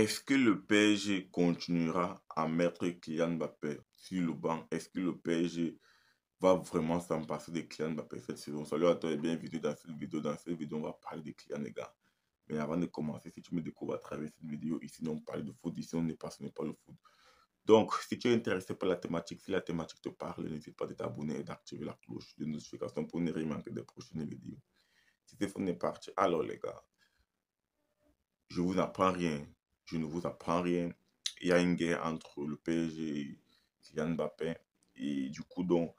Est-ce que le PSG continuera à mettre Kylian Mbappé sur le banc Est-ce que le PSG va vraiment s'en passer de Kylian Mbappé cette saison Salut à toi et bienvenue dans cette vidéo. Dans cette vidéo, on va parler de Kylian, les gars. Mais avant de commencer, si tu me découvres à travers cette vidéo, ici, on parle de foot. Ici, on n'est pas par le foot. Donc, si tu es intéressé par la thématique, si la thématique te parle, n'hésite pas à t'abonner et d'activer la cloche de notification pour ne rien manquer des prochaines vidéos. Si Stéphane est parti. Alors, les gars, je vous apprends rien. Je ne vous apprends rien. Il y a une guerre entre le PSG et Kylian Mbappé. Et du coup, donc,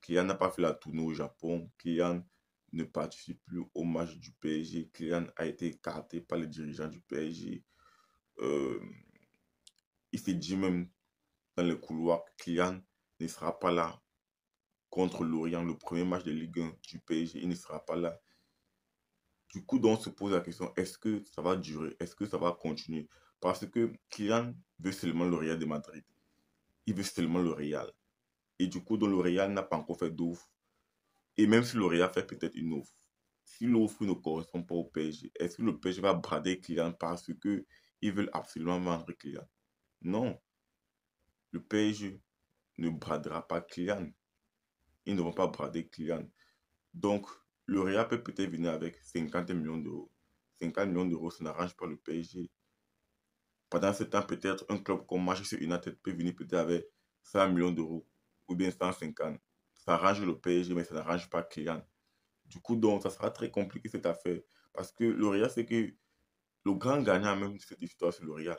Kylian n'a pas fait la tournée au Japon. Kylian ne participe plus au match du PSG. Kylian a été écarté par les dirigeants du PSG. Euh, il s'est dit même dans les couloirs que Kylian ne sera pas là contre l'Orient, le premier match de Ligue 1 du PSG. Il ne sera pas là. Du coup, on se pose la question, est-ce que ça va durer Est-ce que ça va continuer Parce que Kylian veut seulement le Real de Madrid. Il veut seulement le Real. Et du coup, dont le Real n'a pas encore fait d'offre. Et même si le Real fait peut-être une offre, si l'offre ne correspond pas au PSG, est-ce que le PSG va brader Kylian parce que ils veulent absolument vendre Kylian Non. Le PSG ne bradera pas Kylian. Ils ne vont pas brader Kylian. Donc, L'Oréal peut peut-être venir avec 50 millions d'euros. 50 millions d'euros, ça n'arrange pas le PSG. Pendant ce temps, peut-être un club comme Manchester United peut venir peut-être avec 100 millions d'euros ou bien 150. Ça arrange le PSG, mais ça n'arrange pas Kylian. Du coup, donc, ça sera très compliqué cette affaire. Parce que L'Oréal, c'est que le grand gagnant même de cette histoire, c'est L'Oréal.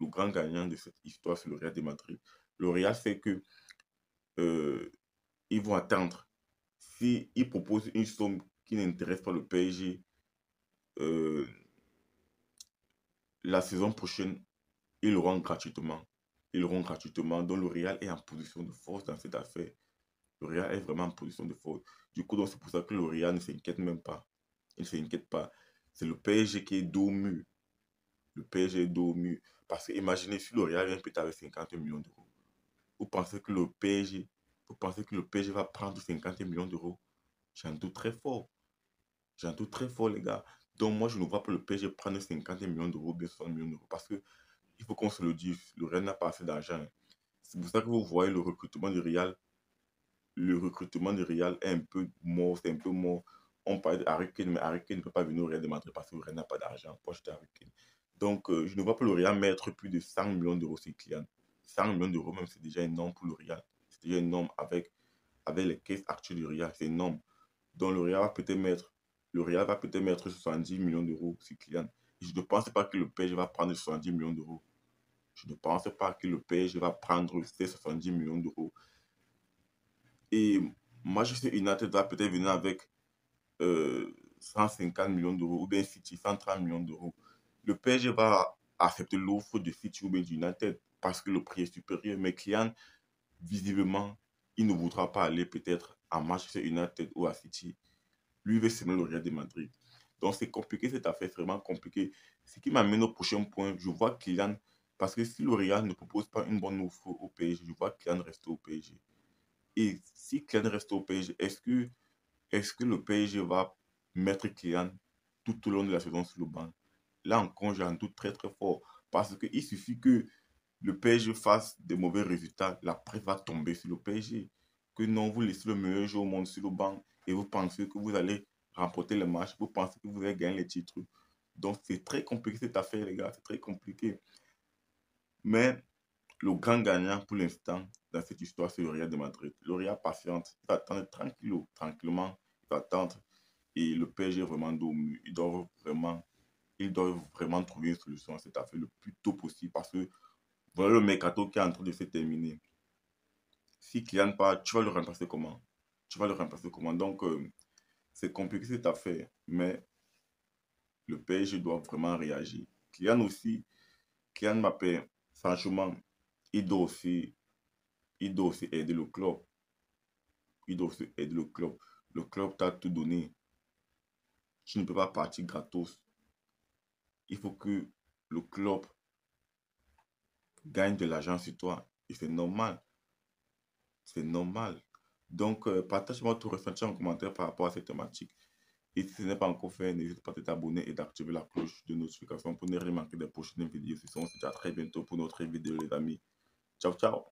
Le grand gagnant de cette histoire, c'est L'Oréal de Madrid. L'Oréal, c'est que euh, ils vont attendre il propose une somme qui n'intéresse pas le PSG euh, la saison prochaine, il le rend gratuitement. Il le rend gratuitement. Donc le est en position de force dans cette affaire. Le est vraiment en position de force. Du coup, c'est pour ça que le ne s'inquiète même pas. Il ne s'inquiète pas. C'est le PSG qui est dos Le PSG est Parce que imaginez si le vient peut avec 50 millions d'euros. Vous pensez que le PSG vous pensez que le PSG va prendre 50 millions d'euros J'en doute très fort. J'en doute très fort, les gars. Donc, moi, je ne vois pas le PSG prendre 50 millions d'euros, bien millions d'euros. Parce que il faut qu'on se le dise, le Real n'a pas assez d'argent. C'est pour ça que vous voyez le recrutement du Real. Le recrutement du Real est un peu mort, c'est un peu mort. On parle à mais ne peut pas venir au Real de Madrid parce que le Real n'a pas d'argent pour acheter Donc, euh, je ne vois pas le Real mettre plus de 100 millions d'euros sur clients 100 millions d'euros, même, c'est déjà énorme pour le Real cest un homme avec, avec les caisses actuelles du RIA, c'est une dont le RIA va peut-être mettre, va peut-être mettre 70 millions d'euros sur client. Je ne pense pas que le PSG va prendre 70 millions d'euros. Je ne pense pas que le PSG va prendre ces 70 millions d'euros. Et Manchester United va peut-être venir avec 150 euh, millions d'euros ou bien City 130 millions d'euros. Le PSG va accepter l'offre de City ou bien United parce que le prix est supérieur. Mais Kylian visiblement, il ne voudra pas aller peut-être à Manchester United ou à City. Lui veut seulement le Real de Madrid. Donc c'est compliqué cette affaire, vraiment compliqué. Ce qui m'amène au prochain point, je vois Kylian, parce que si le Real ne propose pas une bonne offre au PSG, je vois Kylian rester au PSG. Et si Kylian reste au PSG, est-ce que, est que le PSG va mettre Kylian tout au long de la saison sur le banc Là encore, j'ai un doute très très fort, parce qu'il suffit que le PSG fasse des mauvais résultats, la presse va tomber sur le PSG. Que non, vous laissez le meilleur joueur au monde sur le banc et vous pensez que vous allez remporter le match, vous pensez que vous allez gagner les titres. Donc c'est très compliqué cette affaire, les gars, c'est très compliqué. Mais le grand gagnant pour l'instant dans cette histoire, c'est le Real de Madrid. Le Real patiente, il va attendre tranquillement, il va attendre. Et le PSG vraiment il doit vraiment, il doit vraiment trouver une solution à cette affaire le plus tôt possible parce que voilà le mercato qui est en train de se terminer. Si Kylian part, tu vas le remplacer comment Tu vas le remplacer comment Donc, euh, c'est compliqué cette affaire, mais le PSG doit vraiment réagir. Kylian aussi, Kylian m'appelle. franchement, il doit aussi aider le club. Il doit aussi aider le club. Le club t'a tout donné. Tu ne peux pas partir gratos. Il faut que le club Gagne de l'argent sur toi. Et c'est normal. C'est normal. Donc, euh, partage-moi ton ressenti en commentaire par rapport à cette thématique. Et si ce n'est pas encore fait, n'hésite pas à t'abonner et d'activer la cloche de notification pour ne rien manquer des prochaines vidéos. on à très bientôt pour notre vidéo, les amis. Ciao, ciao